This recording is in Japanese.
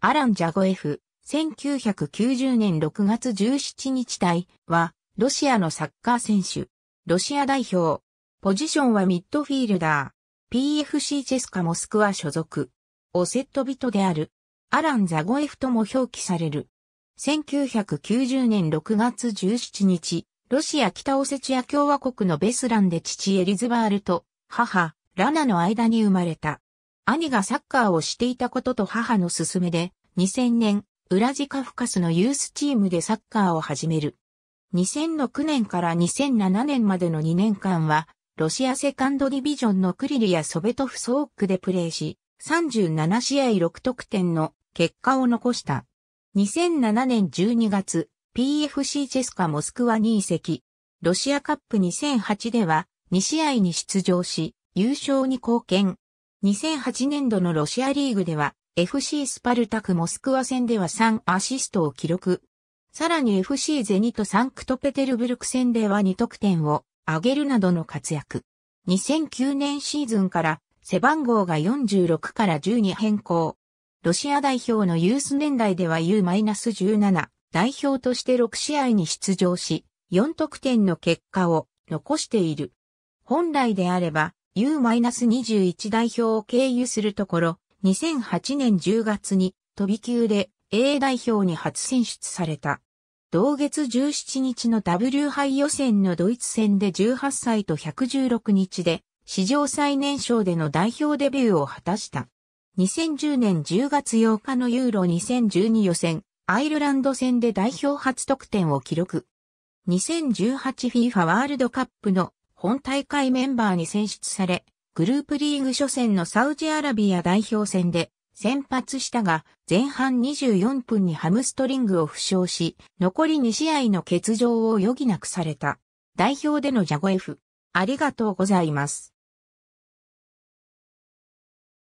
アラン・ジャゴエフ、1990年6月17日隊は、ロシアのサッカー選手。ロシア代表。ポジションはミッドフィールダー。PFC チェスカモスクワ所属。オセット人である。アラン・ザゴエフとも表記される。1990年6月17日、ロシア北オセチア共和国のベスランで父エリズバールと母、ラナの間に生まれた。兄がサッカーをしていたことと母の勧めで、2000年、ウラジカフカスのユースチームでサッカーを始める。2006年から2007年までの2年間は、ロシアセカンドディビジョンのクリルやソベトフソークでプレーし、37試合6得点の結果を残した。2007年12月、PFC チェスカモスクワに移籍。ロシアカップ2008では2試合に出場し、優勝に貢献。2008年度のロシアリーグでは FC スパルタクモスクワ戦では3アシストを記録。さらに FC ゼニトサンクトペテルブルク戦では2得点を挙げるなどの活躍。2009年シーズンから背番号が46から10に変更。ロシア代表のユース年代では U-17 代表として6試合に出場し、4得点の結果を残している。本来であれば、U-21 代表を経由するところ、2008年10月に飛び級で A 代表に初選出された。同月17日の W 杯予選のドイツ戦で18歳と116日で、史上最年少での代表デビューを果たした。2010年10月8日のユーロ2012予選、アイルランド戦で代表初得点を記録。2018FIFA ワールドカップの本大会メンバーに選出され、グループリーグ初戦のサウジアラビア代表戦で先発したが、前半24分にハムストリングを負傷し、残り2試合の欠場を余儀なくされた。代表でのジャゴ F。ありがとうございます。